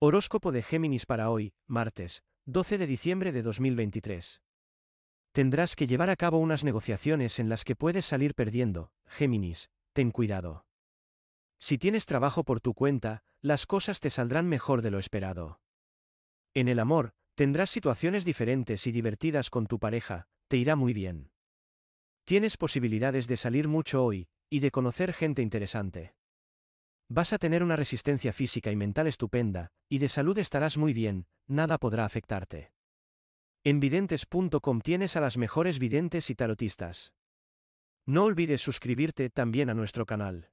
Horóscopo de Géminis para hoy, martes, 12 de diciembre de 2023. Tendrás que llevar a cabo unas negociaciones en las que puedes salir perdiendo, Géminis, ten cuidado. Si tienes trabajo por tu cuenta, las cosas te saldrán mejor de lo esperado. En el amor, tendrás situaciones diferentes y divertidas con tu pareja, te irá muy bien. Tienes posibilidades de salir mucho hoy, y de conocer gente interesante. Vas a tener una resistencia física y mental estupenda, y de salud estarás muy bien, nada podrá afectarte. En videntes.com tienes a las mejores videntes y tarotistas. No olvides suscribirte también a nuestro canal.